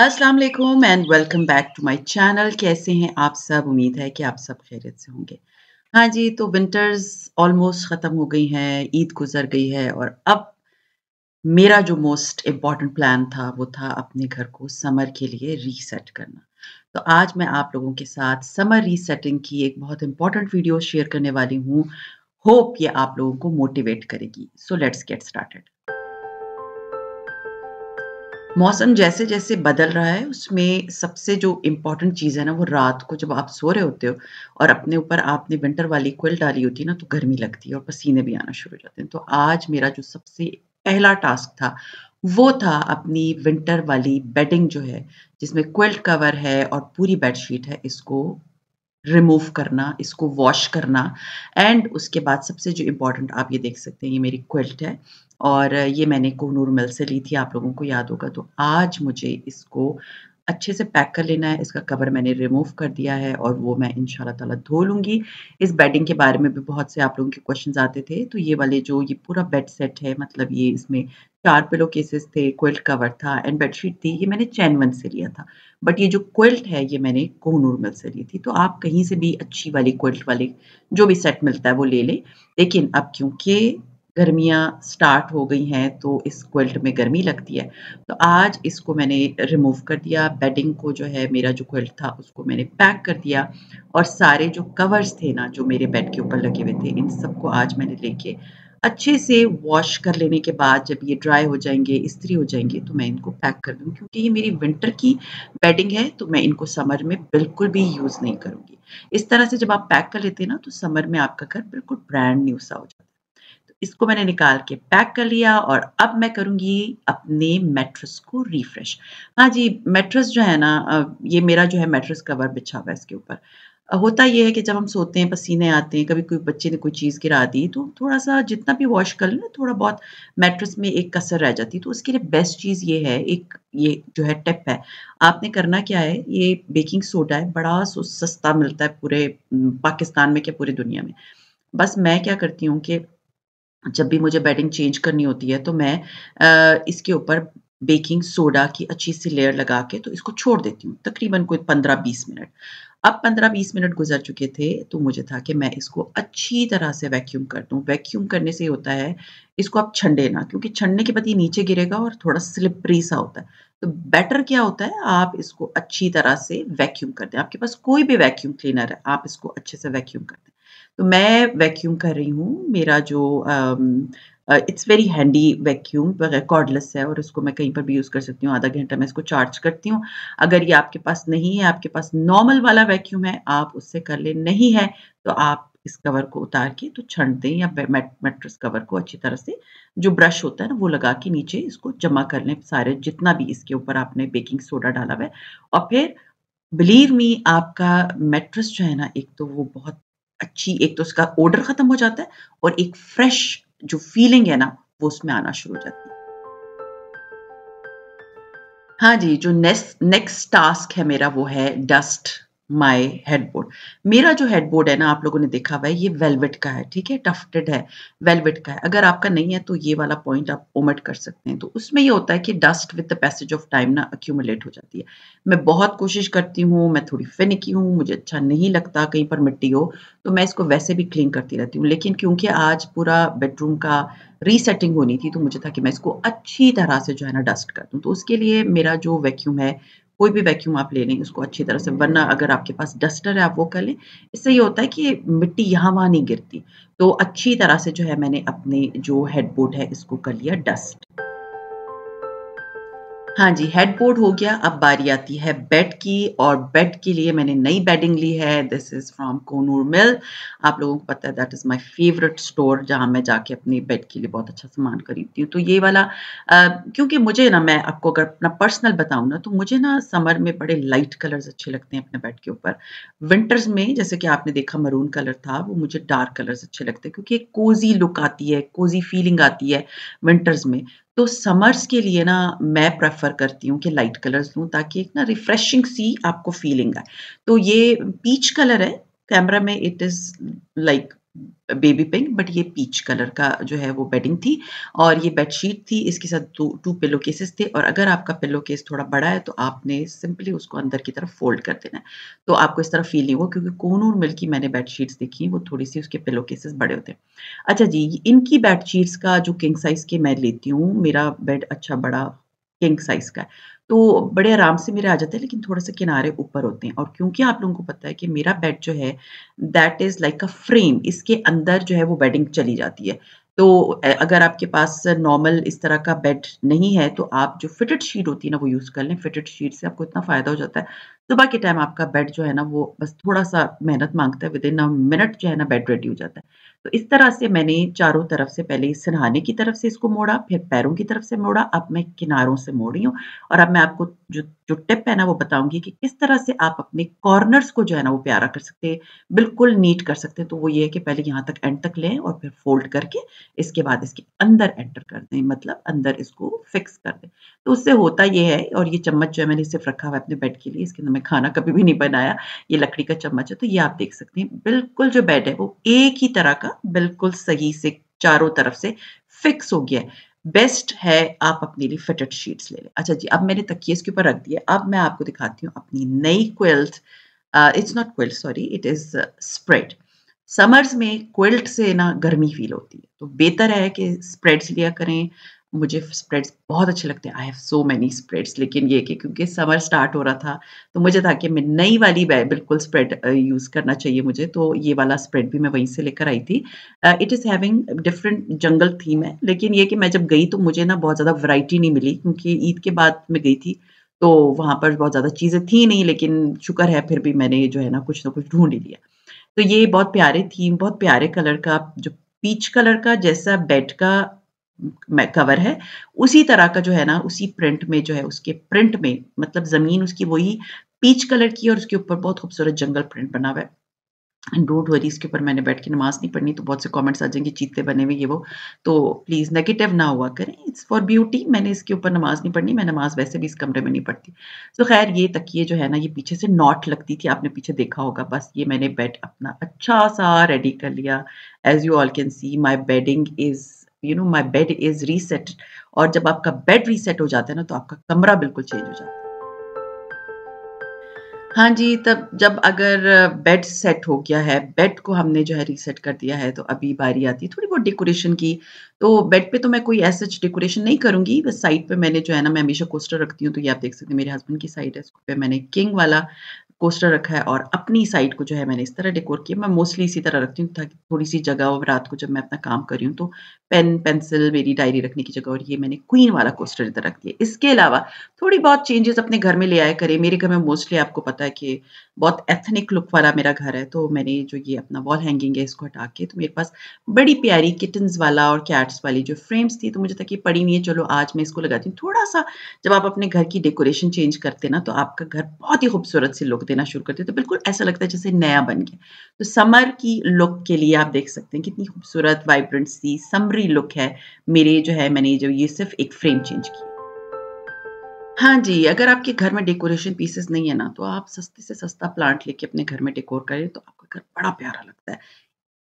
Aslam and welcome back to my channel कैसे हैं आप सब उम्मीद है कि आप सब खैरियत से होंगे हाँ जी तो विंटर्स ऑलमोस्ट ख़त्म हो गई हैं ईद गुजर गई है और अब मेरा जो मोस्ट इम्पॉर्टेंट प्लान था वो था अपने घर को समर के लिए रीसेट करना तो आज मैं आप लोगों के साथ समर रीसेटिंग की एक बहुत इंपॉर्टेंट वीडियो शेयर करने वाली हूँ होप ये आप लोगों को मोटिवेट करेगी सो लेट्स गेट स्टार्टेड मौसम जैसे जैसे बदल रहा है उसमें सबसे जो इम्पोर्टेंट चीज़ है ना वो रात को जब आप सो रहे होते हो और अपने ऊपर आपने विंटर वाली क्विल डाली होती है ना तो गर्मी लगती है और पसीने भी आना शुरू हो जाते हैं तो आज मेरा जो सबसे पहला टास्क था वो था अपनी विंटर वाली बेडिंग जो है जिसमें क्विल्ट कवर है और पूरी बेडशीट है इसको रिमूव करना इसको वॉश करना एंड उसके बाद सबसे जो इम्पोर्टेंट आप ये देख सकते हैं ये मेरी क्विल्ट है और ये मैंने कोनूर मिल से ली थी आप लोगों को याद होगा तो आज मुझे इसको अच्छे से पैक कर लेना है इसका कवर मैंने रिमूव कर दिया है और वो मैं इन ताला धो लूँगी इस बेडिंग के बारे में भी बहुत से आप लोगों के क्वेश्चन आते थे तो ये वाले जो ये पूरा बेड सेट है मतलब ये इसमें चार पिलो केसेस थे क्विल्ट कवर था एंड बेडशीट थी ये मैंने चैनवन से लिया था बट ये जो क्विल्ट है ये मैंने कोहनूर मिल से ली थी तो आप कहीं से भी अच्छी वाली क्विल्ट वाली जो भी सेट मिलता है वो ले लें लेकिन अब क्योंकि गर्मियाँ स्टार्ट हो गई हैं तो इस क्वेल्ट में गर्मी लगती है तो आज इसको मैंने रिमूव कर दिया बेडिंग को जो है मेरा जो क्वेल्ट था उसको मैंने पैक कर दिया और सारे जो कवर्स थे ना जो मेरे बेड के ऊपर लगे हुए थे इन सबको आज मैंने लेके अच्छे से वॉश कर लेने के बाद जब ये ड्राई हो जाएंगे इस्त्री हो जाएंगे तो मैं इनको पैक कर दूँ क्योंकि ये मेरी विंटर की बेडिंग है तो मैं इनको समर में बिल्कुल भी यूज़ नहीं करूँगी इस तरह से जब आप पैक कर लेते हैं ना तो समर में आपका घर बिल्कुल ब्रांड न्यू सा हो इसको मैंने निकाल के पैक कर लिया और अब मैं करूँगी अपने मेट्रस को रिफ्रेश हाँ जी मेट्रस जो है ना ये मेरा जो है मेट्रस कवर बिछा हुआ है इसके ऊपर होता यह है कि जब हम सोते हैं पसीने आते हैं कभी कोई बच्चे ने कोई चीज़ गिरा दी तो थोड़ा सा जितना भी वॉश कर लें थोड़ा बहुत मेट्रस में एक कसर रह जाती है तो उसके लिए बेस्ट चीज़ ये है एक ये जो है टिप है आपने करना क्या है ये बेकिंग सोडा है बड़ा सो सस्ता मिलता है पूरे पाकिस्तान में क्या पूरी दुनिया में बस मैं क्या करती हूँ कि जब भी मुझे बैटिंग चेंज करनी होती है तो मैं इसके ऊपर बेकिंग सोडा की अच्छी सी लेयर लगा के तो इसको छोड़ देती हूँ तकरीबन कोई पंद्रह बीस मिनट अब पंद्रह बीस मिनट गुजर चुके थे तो मुझे था कि मैं इसको अच्छी तरह से वैक्यूम कर दूँ। वैक्यूम करने से होता है इसको आप छंडे ना क्योंकि छंडने के बाद ये नीचे गिरेगा और थोड़ा स्लिपरी सा होता है। तो बेटर क्या होता है आप इसको अच्छी तरह से वैक्यूम कर दें आपके पास कोई भी वैक्यूम क्लीनर है आप इसको अच्छे से वैक्यूम कर दें तो मैं वैक्यूम कर रही हूँ मेरा जो it's very handy vacuum cordless है और इसको मैं कहीं पर भी यूज़ कर सकती हूँ आधा घंटा मैं इसको चार्ज करती हूँ अगर ये आपके पास नहीं है आपके पास नॉर्मल वाला वैक्यूम है आप उससे कर ले नहीं है तो आप इस कवर को उतार के तो छंट दें या मेट्रस कवर को अच्छी तरह से जो ब्रश होता है ना वो लगा के नीचे इसको जमा कर लें सारे जितना भी इसके ऊपर आपने बेकिंग सोडा डाला हुआ है और फिर बिलीव मी आपका मेट्रस जो है ना एक तो वो बहुत अच्छी एक तो उसका ऑर्डर ख़त्म हो जाता है और एक फ्रेश जो फीलिंग है ना वो उसमें आना शुरू हो जाती है हाँ जी जो नेक्स्ट नेक्स्ट टास्क है मेरा वो है डस्ट माय हेडबोर्ड मेरा जो हेडबोर्ड है ना आप लोगों ने देखा हुआ है ये वेलवेट का है ठीक है टफ्टेड है वेलवेट का है अगर आपका नहीं है तो ये वाला पॉइंट आप ओमट कर सकते हैं तो उसमें ये होता है कि dust with the passage of time ना अक्यूमुलेट हो जाती है मैं बहुत कोशिश करती हूँ मैं थोड़ी फिनिकी हूँ मुझे अच्छा नहीं लगता कहीं पर मिट्टी हो तो मैं इसको वैसे भी क्लीन करती रहती हूँ लेकिन क्योंकि आज पूरा बेडरूम का रीसेटिंग होनी थी तो मुझे था कि मैं इसको अच्छी तरह से जो है ना डस्ट कर दूँ तो उसके लिए मेरा जो वैक्यूम है कोई भी वैक्यूम आप ले लें उसको अच्छी तरह से वरना अगर आपके पास डस्टर है आप वो कर लें इससे ये होता है कि मिट्टी यहाँ वहाँ नहीं गिरती तो अच्छी तरह से जो है मैंने अपने जो हेडबोर्ड है इसको कर लिया डस्ट हाँ जी हेड बोर्ड हो गया अब बारी आती है बेड की और बेड के लिए मैंने नई बेडिंग ली है दिस इज़ फ्रॉम कोनूर मिल आप लोगों को पता है that is my favourite store जहाँ मैं जाके अपने बेड के लिए बहुत अच्छा सामान खरीदती हूँ तो ये वाला क्योंकि मुझे ना मैं आपको अगर अपना पर्सनल बताऊँ ना तो मुझे ना समर में बड़े लाइट कलर्स अच्छे लगते हैं अपने बेड के ऊपर विंटर्स में जैसे कि आपने देखा मरून कलर था वो मुझे डार्क कलर्स अच्छे लगते हैं क्योंकि एक कोजी लुक आती है कोजी फीलिंग आती है विंटर्स में तो समर्स के लिए ना मैं प्रेफर करती हूँ कि लाइट कलर्स लूँ ताकि एक ना रिफ्रेशिंग सी आपको फीलिंग आए तो ये पीच कलर है कैमरा में it is like baby pink but ये पीच कलर का जो है वो बेडिंग थी और ये बेडशीट थी इसके साथ दो टू पिलो केसेस थे और अगर आपका पिलो केस थोड़ा बड़ा है तो आपने सिंपली उसको अंदर की तरफ फोल्ड कर देना है तो आपको इस तरह फील नहीं होगा क्योंकि और मिल की मैंने बेडशीट्स देखी वो थोड़ी सी उसके पिलो केसेस बड़े होते हैं अच्छा जी इनकी बेडशीट्स का जो किंग साइज़ के मैं लेती हूँ मेरा बेड अच्छा बड़ा किंग साइज का तो बड़े आराम से मेरे आ जाते हैं लेकिन थोड़ा सा किनारे ऊपर होते हैं और क्योंकि आप लोगों को पता है कि मेरा बेड जो है that is like a frame इसके अंदर जो है वो बेडिंग चली जाती है तो अगर आपके पास नॉर्मल इस तरह का बेड नहीं है तो आप जो फिटेड शीट होती है ना वो यूज़ कर लें फिटेड शीट से आपको इतना फ़ायदा हो जाता है सुबह के टाइम आपका बेड जो है ना वो बस थोड़ा सा मेहनत मांगता है विद इन अ मिनट जो है ना बेड रेडी हो जाता है तो इस तरह से मैंने चारों तरफ से पहले सिन्हाने की तरफ से इसको मोड़ा फिर पैरों की तरफ से मोड़ा अब मैं किनारों से मोड़ी हूँ और अब मैं आपको जो जो टिप है ना वो बताऊंगी कि किस तरह से आप अपने कॉर्नर्स को जो है ना वो प्यारा कर सकते हैं बिल्कुल नीट कर सकते हैं तो वो ये है कि पहले यहाँ तक एंड तक लें और फिर फोल्ड करके इसके बाद इसके अंदर एंटर कर दें मतलब अंदर इसको फिक्स कर दें तो उससे होता ये है और ये चम्मच जो है मैंने सिर्फ रखा हुआ है अपने बेड के लिए इसके अंदर मैं खाना कभी भी नहीं बनाया ये लकड़ी का चम्मच है तो ये आप देख सकते हैं बिल्कुल जो बेड है वो एक ही तरह का बिल्कुल सही से चारों तरफ से फिक्स हो गया है बेस्ट है आप अपने लिए फिटेड शीट्स ले लें अच्छा जी अब मैंने तकिए इसके ऊपर रख दिया अब मैं आपको दिखाती हूँ अपनी नई quilt it's not quilt sorry it is spread summers में क्विल्ट से ना गर्मी फील होती है तो बेहतर है कि स्प्रेड्स लिया करें मुझे स्प्रेड्स बहुत अच्छे लगते हैं I have so many spreads लेकिन ये कि क्योंकि समर स्टार्ट हो रहा था तो मुझे था कि मैं नई वाली बिल्कुल स्प्रेड यूज़ करना चाहिए मुझे तो ये वाला स्प्रेड भी मैं वहीं से लेकर आई थी it is having different jungle theme है लेकिन ये कि मैं जब गई तो मुझे ना बहुत ज़्यादा वैरायटी नहीं मिली क्योंकि ईद के बाद मैं गई थी तो वहाँ पर बहुत ज़्यादा चीज़ें थी नहीं लेकिन शुक्र है फिर भी मैंने जो है ना कुछ ना कुछ ढूंढ ही लिया तो ये बहुत प्यारे थीम बहुत प्यारे कलर का जो पीच कलर का जैसा बेड का कवर है उसी तरह का जो है ना उसी प्रिंट में जो है उसके प्रिंट में मतलब ज़मीन उसकी वही पीच कलर की और उसके ऊपर बहुत खूबसूरत जंगल प्रिंट बना हुआ है डोंट वरी इसके ऊपर मैंने बैठ के नमाज नहीं पढ़नी तो बहुत से कमेंट्स आ जाएंगे चीते बने हुए ये वो तो प्लीज़ नेगेटिव ना हुआ करें इट्स फॉर ब्यूटी मैंने इसके ऊपर नमाज नहीं पढ़नी मैं नमाज वैसे भी इस कमरे में नहीं पढ़ती तो so, खैर ये तकिए जो है ना ये पीछे से नॉट लगती थी आपने पीछे देखा होगा बस ये मैंने बेड अपना अच्छा सा रेडी कर लिया as you all can see my bedding is you know my bed is reset और जब आपका बेड रीसेट हो जाता है ना तो आपका कमरा बिल्कुल चेंज हो जाता है हाँ जी तब जब अगर बेड सेट हो गया है बेड को हमने जो है रीसेट कर दिया है तो अभी बारी आती है थोड़ी बहुत डेकोरेशन की तो बेड पे तो मैं कोई ऐसा डेकोरेशन नहीं करूँगी बस साइड पे मैंने जो है ना मैं हमेशा कोस्टर रखती हूँ तो ये आप देख सकते हैं मेरे हस्बैंड की साइड है उस पर मैंने किंग वाला कोस्टर रखा है और अपनी साइड को जो है मैंने इस तरह डेकोर किया मैं मोस्टली इसी तरह रखती हूँ ताकि थोड़ी सी जगह और रात को जब मैं अपना काम कर रही हूँ तो पेन पेंसिल मेरी डायरी रखने की जगह और ये मैंने क्वीन वाला कोस्टर इधर रख दिया इसके अलावा थोड़ी बहुत चेंजेस अपने घर में ले आया करें मेरे घर में मोस्टली आपको पता है कि बहुत एथनिक लुक वाला मेरा घर है तो मैंने जो ये अपना वॉल हैंगिंग है इसको हटा के तो मेरे पास बड़ी प्यारी किटन्स वाला और कैट्स वाली जो फ्रेम्स थी तो मुझे था कि पड़ी नहीं है चलो आज मैं इसको लगाती हूँ थोड़ा सा जब आप अपने घर की डेकोरेशन चेंज करते ना तो आपका घर बहुत ही खूबसूरत से लुक देना शुरू करते हैं तो बिल्कुल ऐसा लगता है जैसे नया बन गया तो समर की लुक के लिए आप देख सकते हैं कितनी खूबसूरत वाइब्रेंट सी समरी लुक है मेरे जो है मैंने जो ये सिर्फ एक फ्रेम चेंज की हाँ जी अगर आपके घर में डेकोरेशन पीसेस नहीं है ना तो आप सस्ते से सस्ता प्लांट लेके अपने घर में डेकोर करें तो आपका घर बड़ा प्यारा लगता है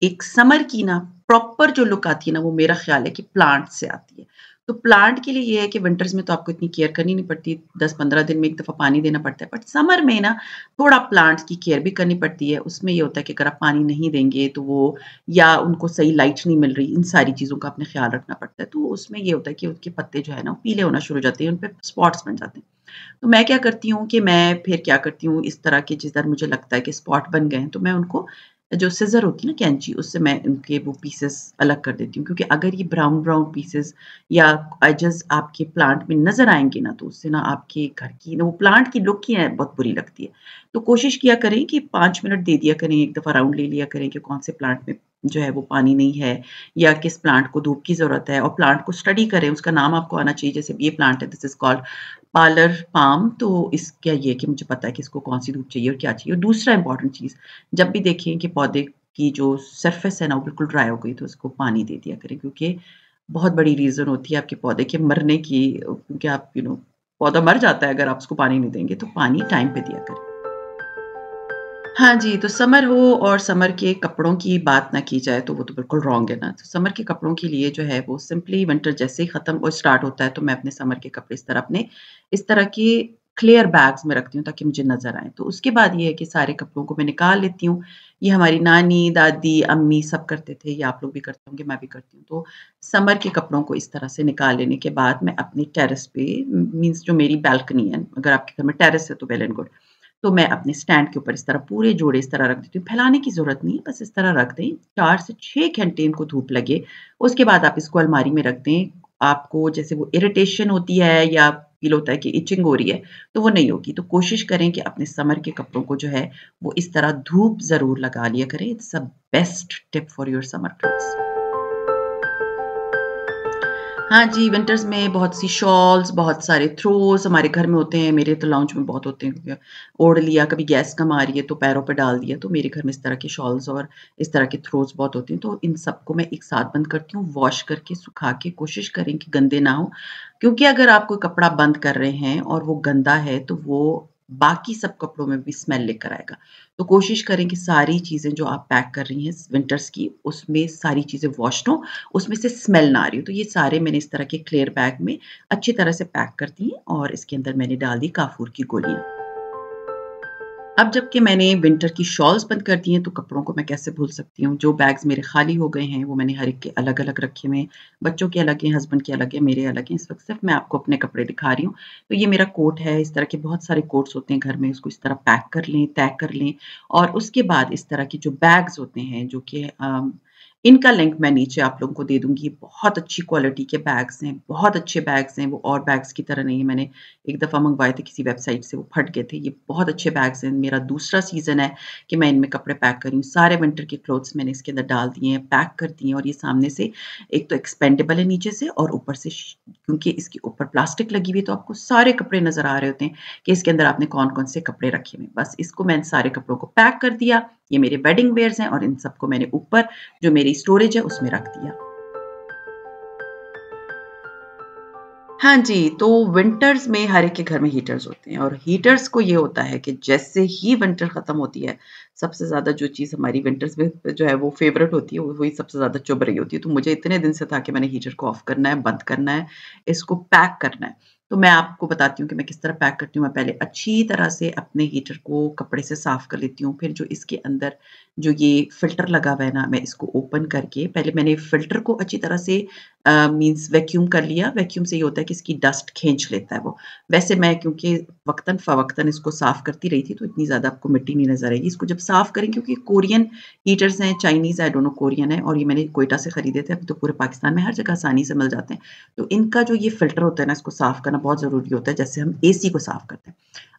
एक समर की ना प्रॉपर जो लुक आती है ना वो मेरा ख्याल है कि प्लांट से आती है तो प्लांट के लिए ये है कि विंटर्स में तो आपको इतनी केयर करनी नहीं पड़ती दस पंद्रह दिन में एक दफ़ा पानी देना पड़ता है बट समर में ना थोड़ा प्लांट्स की केयर भी करनी पड़ती है उसमें ये होता है कि अगर आप पानी नहीं देंगे तो वो या उनको सही लाइट नहीं मिल रही इन सारी चीज़ों का अपने ख्याल रखना पड़ता है तो उसमें ये होता है कि उसके पत्ते जो है ना पीले होना शुरू हो जाते हैं उन पर स्पॉट्स बन जाते हैं तो मैं क्या करती हूँ कि मैं फिर क्या करती हूँ इस तरह के जिस तरह मुझे लगता है कि स्पॉट बन गए हैं तो मैं उनको जो सिज़र होती है ना कैंची उससे मैं उनके वो पीसेस अलग कर देती हूँ क्योंकि अगर ये ब्राउन ब्राउन पीसेस या एजेस आपके प्लांट में नज़र आएंगे ना तो उससे ना आपके घर की ना वो प्लांट की लुक ही है बहुत बुरी लगती है तो कोशिश किया करें कि पाँच मिनट दे दिया करें एक दफ़ा राउंड ले लिया करें कि कौन से प्लांट में जो है वो पानी नहीं है या किस प्लांट को धूप की ज़रूरत है और प्लांट को स्टडी करें उसका नाम आपको आना चाहिए जैसे ये प्लांट है this is called parlour palm तो इसका ये कि मुझे पता है कि इसको कौन सी धूप चाहिए और क्या चाहिए और दूसरा इंपॉर्टेंट चीज़ जब भी देखें कि पौधे की जो सरफेस है ना वो बिल्कुल ड्राई हो गई तो उसको पानी दे दिया करें क्योंकि बहुत बड़ी रीज़न होती है आपके पौधे के मरने की क्योंकि आप यू नो पौधा मर जाता है अगर आप उसको पानी नहीं देंगे तो पानी टाइम पे दिया करें हाँ जी, तो समर हो और समर के कपड़ों की बात ना की जाए तो वो तो बिल्कुल रॉन्ग है ना। तो समर के कपड़ों के लिए जो है वो सिंपली विंटर जैसे ही ख़त्म और स्टार्ट होता है तो मैं अपने समर के कपड़े इस तरह अपने इस तरह के क्लियर बैग्स में रखती हूँ ताकि मुझे नज़र आए तो उसके बाद ये है कि सारे कपड़ों को मैं निकाल लेती हूँ। ये हमारी नानी, दादी, अम्मी सब करते थे, ये आप लोग भी करते होंगे, मैं भी करती हूँ। तो समर के कपड़ों को इस तरह से निकाल लेने के बाद मैं अपने टेरेस पे मीन्स जो मेरी बैल्कनी है, अगर आपके घर में टेरेस है तो वेल एंड गुड। तो मैं अपने स्टैंड के ऊपर इस तरह पूरे जोड़े इस तरह रख देती हूँ फैलाने की ज़रूरत नहीं है बस इस तरह रख दें चार से छः घंटे इनको धूप लगे उसके बाद आप इसको अलमारी में रख दें आपको जैसे वो इरिटेशन होती है या फील होता है कि इचिंग हो रही है तो वो नहीं होगी तो कोशिश करें कि अपने समर के कपड़ों को जो है वो इस तरह धूप ज़रूर लगा लिया करें it's a best tip for your summer clothes हाँ जी विंटर्स में बहुत सी शॉल्स बहुत सारे थ्रोस हमारे घर में होते हैं मेरे तो लाउंज में बहुत होते हैं ओढ़ लिया कभी गैस कम आ रही है तो पैरों पर डाल दिया तो मेरे घर में इस तरह के शॉल्स और इस तरह के थ्रोस बहुत होते हैं तो इन सबको मैं एक साथ बंद करती हूँ वॉश करके सुखा के कोशिश करें कि गंदे ना हो क्योंकि अगर आप कोई कपड़ा बंद कर रहे हैं और वो गंदा है तो वो बाकी सब कपड़ों में भी स्मेल लेकर आएगा तो कोशिश करें कि सारी चीज़ें जो आप पैक कर रही हैं विंटर्स की उसमें सारी चीज़ें वॉश हो उसमें से स्मेल ना आ रही हो तो ये सारे मैंने इस तरह के क्लियर बैग में अच्छी तरह से पैक कर दी और इसके अंदर मैंने डाल दी काफूर की गोलियाँ अब जबकि मैंने विंटर की शॉल्स बंद कर दी हैं तो कपड़ों को मैं कैसे भूल सकती हूँ जो बैग्स मेरे खाली हो गए हैं वो मैंने हर एक के अलग अलग रखे हुए हैं बच्चों के अलग हैं हस्बैंड के अलग हैं मेरे अलग हैं इस वक्त सिर्फ मैं आपको अपने कपड़े दिखा रही हूँ तो ये मेरा कोट है इस तरह के बहुत सारे कोट्स होते हैं घर में उसको इस तरह पैक कर लें तय कर लें और उसके बाद इस तरह के जो बैग्स होते हैं जो कि इनका लिंक मैं नीचे आप लोगों को दे दूंगी बहुत अच्छी क्वालिटी के बैग्स हैं बहुत अच्छे बैग्स हैं वो और बैग्स की तरह नहीं है मैंने एक दफ़ा मंगवाए थे किसी वेबसाइट से वो फट गए थे ये बहुत अच्छे बैग्स हैं मेरा दूसरा सीज़न है कि मैं इनमें कपड़े पैक करी सारे विंटर के क्लोथ्स मैंने इसके अंदर डाल दिए हैं पैक कर दिए हैं और ये सामने से एक तो एक्सपेंडेबल है नीचे से और ऊपर से क्योंकि इसके ऊपर प्लास्टिक लगी हुई तो आपको सारे कपड़े नज़र आ रहे होते हैं कि इसके अंदर आपने कौन कौन से कपड़े रखे हुए बस इसको मैंने सारे कपड़ों को पैक कर दिया ये मेरे वेडिंग वेयर्स हैं और इन सबको मैंने ऊपर जो मेरी स्टोरेज है उसमें रख दिया हाँ जी तो विंटर्स में हर एक के घर में हीटर्स होते हैं और हीटर्स को ये होता है कि जैसे ही विंटर ख़त्म होती है सबसे ज़्यादा जो चीज़ हमारी विंटर्स में जो है वो फेवरेट होती है वही सबसे ज़्यादा चुभ रही होती है तो मुझे इतने दिन से था कि मैंने हीटर को ऑफ करना है बंद करना है इसको पैक करना है तो मैं आपको बताती हूँ कि मैं किस तरह पैक करती हूँ मैं पहले अच्छी तरह से अपने हीटर को कपड़े से साफ़ कर लेती हूँ फिर जो इसके अंदर जो ये फ़िल्टर लगा हुआ है ना मैं इसको ओपन करके पहले मैंने फ़िल्टर को अच्छी तरह से मींस वैक्यूम कर लिया वैक्यूम से ये होता है कि इसकी डस्ट खींच लेता है वो वैसे मैं क्योंकि वक्तन फ़वक्तन इसको साफ़ करती रही थी तो इतनी ज़्यादा आपको मिट्टी नहीं नज़र आएगी इसको जब साफ़ करें क्योंकि कोरियन हीटर्स हैं Chinese I don't know Korean है और ये मैंने कोयटा से ख़रीदे थे अभी तो पूरे पाकिस्तान में हर जगह आसानी से मिल जाते हैं तो इनका जो ये फ़िल्टर होता है ना इसको साफ़ करना बहुत ज़रूरी होता है जैसे हम ए को साफ़ करते हैं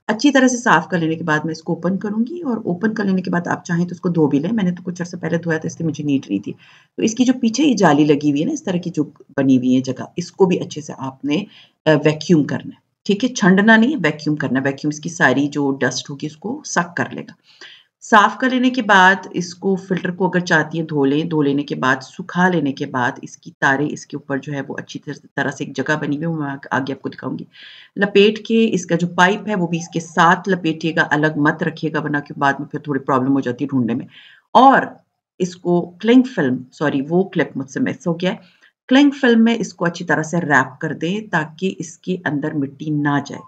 अच्छी तरह से साफ कर लेने के बाद मैं इसको ओपन करूंगी और ओपन कर लेने के बाद आप चाहें तो उसको धो भी लें मैंने तो कुछ अर्से पहले धोया था इसलिए मुझे नीट रही थी तो इसकी जो पीछे ये जाली लगी हुई है ना इस तरह की जो बनी हुई है जगह इसको भी अच्छे से आपने वैक्यूम करना है ठीक है छंडना नहीं है वैक्यूम करना वैक्यूम इसकी सारी जो डस्ट होगी उसको सक कर लेगा साफ कर लेने के बाद इसको फिल्टर को अगर चाहती है धो लें धो लेने के बाद सुखा लेने के बाद इसकी तारे इसके ऊपर जो है वो अच्छी तरह से एक जगह बनी हुई मैं आगे आपको दिखाऊंगी लपेट के इसका जो पाइप है वो भी इसके साथ लपेटिएगा अलग मत रखिएगा वरना के बाद में फिर थोड़ी प्रॉब्लम हो जाती है ढूंढने में और इसको क्लिंग फिल्म सॉरी वो क्लिप मुझसे मिस हो गया क्लिंग फिल्म में इसको अच्छी तरह से रैप कर दें ताकि इसके अंदर मिट्टी ना जाए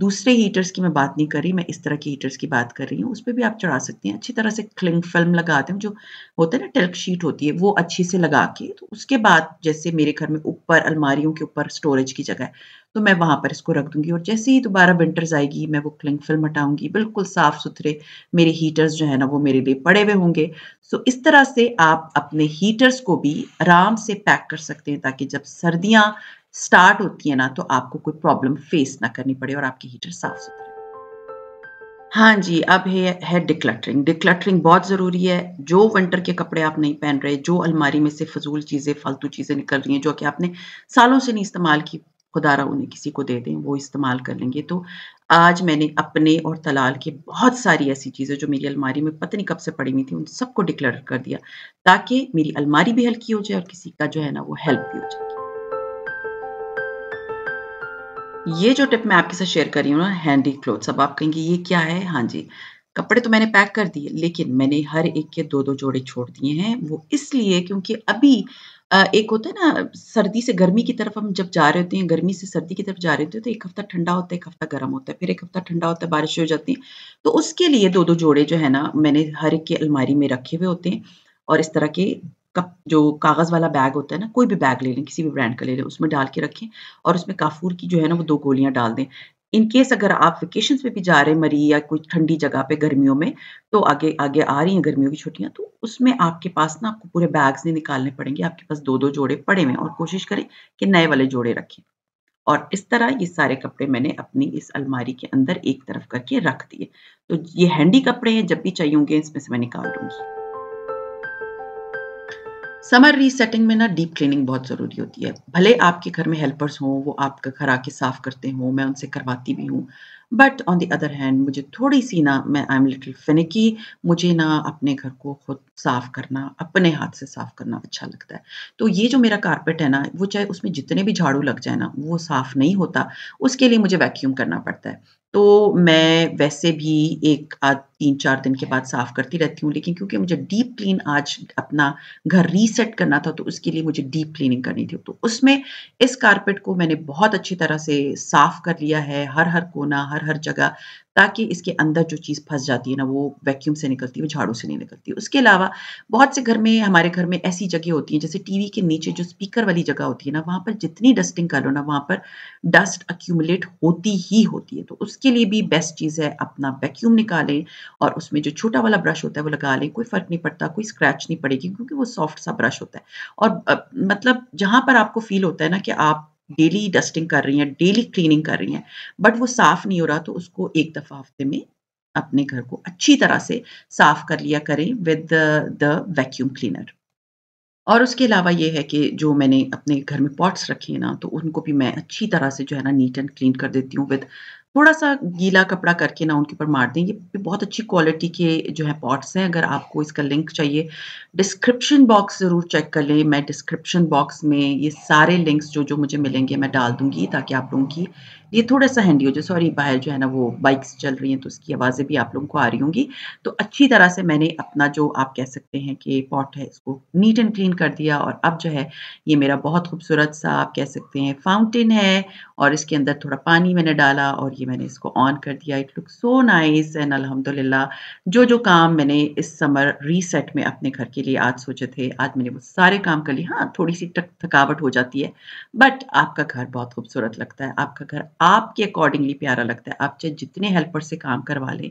दूसरे हीटर्स की मैं बात नहीं कर रही मैं इस तरह के हीटर्स की बात कर रही हूँ उस पर भी आप चढ़ा सकते हैं अच्छी तरह से क्लिंग फिल्म लगा दें जो होता है ना टेल्क शीट होती है वो अच्छी से लगा के तो उसके बाद जैसे मेरे घर में ऊपर अलमारियों के ऊपर स्टोरेज की जगह है तो मैं वहाँ पर इसको रख दूंगी और जैसे ही दोबारा विंटर्स आएगी मैं वो क्लिंग फिल्म हटाऊंगी बिल्कुल साफ सुथरे मेरे हीटर्स जो है ना वो मेरे लिए पड़े हुए होंगे सो इस तरह से आप अपने हीटर्स को भी आराम से पैक कर सकते हैं ताकि जब सर्दियाँ स्टार्ट होती है ना तो आपको कोई प्रॉब्लम फेस ना करनी पड़े और आपकी हीटर साफ सुथरे हाँ जी अब है है डिक्लटरिंग डिक्लटरिंग बहुत ज़रूरी है जो विंटर के कपड़े आप नहीं पहन रहे जो अलमारी में से फजूल चीज़ें फालतू चीज़ें निकल रही हैं जो कि आपने सालों से नहीं इस्तेमाल की खुदा रहा उन्हें किसी को दे दें वो इस्तेमाल कर लेंगे तो आज मैंने अपने और तलाल के बहुत सारी ऐसी चीज़ें जो मेरी अलमारी में पता नहीं कब से पड़ी हुई थी उन सबको डिक्लटर कर दिया ताकि मेरी अलमारी भी हल्की हो जाए और किसी का जो है ना वो हेल्प भी हो जाए ये जो टिप मैं आपके साथ शेयर कर रही हूँ ना हैंडी क्लोथ्स अब आप कहेंगे ये क्या है हाँ जी कपड़े तो मैंने पैक कर दिए लेकिन मैंने हर एक के दो दो जोड़े छोड़ दिए हैं वो इसलिए क्योंकि अभी एक होता है ना सर्दी से गर्मी की तरफ हम जब जा रहे होते हैं गर्मी से सर्दी की तरफ जा रहे होते हैं तो एक हफ्ता ठंडा होता है एक हफ्ता गर्म होता है फिर एक हफ्ता ठंडा होता है बारिश हो जाती है तो उसके लिए दो दो जोड़े जो है ना मैंने हर एक के अलमारी में रखे हुए होते हैं और इस तरह के कप जो कागज़ वाला बैग होता है ना कोई भी बैग ले लें किसी भी ब्रांड का ले लें उसमें डाल के रखें और उसमें काफूर की जो है ना वो दो गोलियां डाल दें इन केस अगर आप वेकेशन पे भी जा रहे हैं मरी या कोई ठंडी जगह पे गर्मियों में तो आगे आगे आ रही हैं गर्मियों की छुट्टियां तो उसमें आपके पास ना आपको पूरे बैग्स नहीं निकालने पड़ेंगे आपके पास दो दो जोड़े पड़े हुए और कोशिश करें कि नए वाले जोड़े रखें और इस तरह ये सारे कपड़े मैंने अपनी इस अलमारी के अंदर एक तरफ करके रख दिए तो ये हैंडी कपड़े हैं जब भी चाहिए होंगे इसमें से मैं निकाल दूंगी समर रीसेटिंग में ना डीप क्लीनिंग बहुत ज़रूरी होती है भले आपके घर में हेल्पर्स हों वो आपका घर आके साफ करते हों मैं उनसे करवाती भी हूँ but on the other hand मुझे थोड़ी सी ना मैं आई एम लिटिल फिनिकी मुझे ना अपने घर को खुद साफ करना अपने हाथ से साफ करना अच्छा लगता है तो ये जो मेरा कारपेट है ना वो चाहे उसमें जितने भी झाड़ू लग जाए ना वो साफ नहीं होता उसके लिए मुझे वैक्यूम करना पड़ता है तो मैं वैसे भी एक आध तीन चार दिन के बाद साफ़ करती रहती हूँ लेकिन क्योंकि मुझे डीप क्लीन आज अपना घर रीसेट करना था तो उसके लिए मुझे डीप क्लीनिंग करनी थी तो उसमें इस कारपेट को मैंने बहुत अच्छी तरह से साफ़ कर लिया है हर हर कोना हर हर जगह ताकि इसके अंदर जो चीज़ फंस जाती है ना वो वैक्यूम से निकलती है वो झाड़ू से नहीं निकलती उसके अलावा बहुत से घर में हमारे घर में ऐसी जगह होती है जैसे टीवी के नीचे जो स्पीकर वाली जगह होती है ना वहाँ पर जितनी डस्टिंग कर लो ना वहाँ पर डस्ट अक्यूमुलेट होती ही होती है तो उसके लिए भी बेस्ट चीज़ है अपना वैक्यूम निकालें और उसमें जो छोटा वाला ब्रश होता है वो लगा लें कोई फ़र्क नहीं पड़ता कोई स्क्रैच नहीं पड़ेगी क्योंकि वो सॉफ्ट सा ब्रश होता है और मतलब जहाँ पर आपको फील होता है ना कि आप डेली डस्टिंग कर रही हैं डेली क्लीनिंग कर रही हैं बट वो साफ़ नहीं हो रहा तो उसको एक दफ़ा हफ्ते में अपने घर को अच्छी तरह से साफ कर लिया करें विद द वैक्यूम क्लीनर और उसके अलावा ये है कि जो मैंने अपने घर में पॉट्स रखे हैं ना तो उनको भी मैं अच्छी तरह से जो है ना नीट एंड क्लीन कर देती हूँ विद थोड़ा सा गीला कपड़ा करके ना उनके ऊपर मार दें ये बहुत अच्छी क्वालिटी के जो है पॉट्स हैं अगर आपको इसका लिंक चाहिए डिस्क्रिप्शन बॉक्स ज़रूर चेक कर लें मैं डिस्क्रिप्शन बॉक्स में ये सारे लिंक्स जो जो मुझे मिलेंगे मैं डाल दूंगी ताकि आप लोगों की ये थोड़ा सा हैंडी हो जाए सॉरी बाहर जो है ना वो बाइक्स चल रही हैं तो उसकी आवाज़ें भी आप लोगों को आ रही होंगी तो अच्छी तरह से मैंने अपना जो आप कह सकते हैं कि पॉट है इसको नीट एंड क्लीन कर दिया और अब जो है ये मेरा बहुत खूबसूरत सा आप कह सकते हैं फाउंटेन है और इसके अंदर थोड़ा पानी मैंने डाला और जी मैंने इसको ऑन कर दिया it look so nice and अल्हम्दुलिल्लाह जो जो काम मैंने इस समर रीसेट में अपने घर के लिए आज सोचे थे आज मैंने वो सारे काम कर लिए हाँ थोड़ी सी थक, थकावट हो जाती है बट आपका घर बहुत खूबसूरत लगता है आपका घर आपके अकॉर्डिंगली प्यारा लगता है आप चाहे जितने हेल्पर से काम करवा लें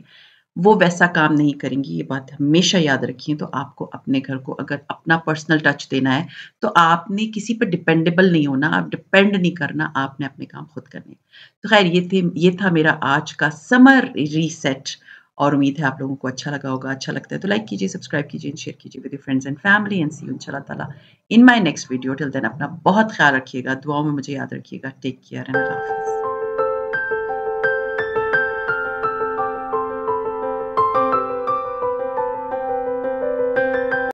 वो वैसा काम नहीं करेंगी ये बात हमेशा याद रखिए तो आपको अपने घर को अगर अपना पर्सनल टच देना है तो आपने किसी पर डिपेंडेबल नहीं होना आप डिपेंड नहीं करना आपने अपने काम खुद करने तो खैर ये थे ये था मेरा आज का समर रीसेट और उम्मीद है आप लोगों को अच्छा लगा होगा अच्छा लगता है तो लाइक कीजिए सब्सक्राइब कीजिए शेयर कीजिए with friends and family and see इंशाल्लाह ताला in my next video till then अपना बहुत ख्याल रखिएगा दुआओं में मुझे याद रखिएगा टेक केयर एंड हाफिज़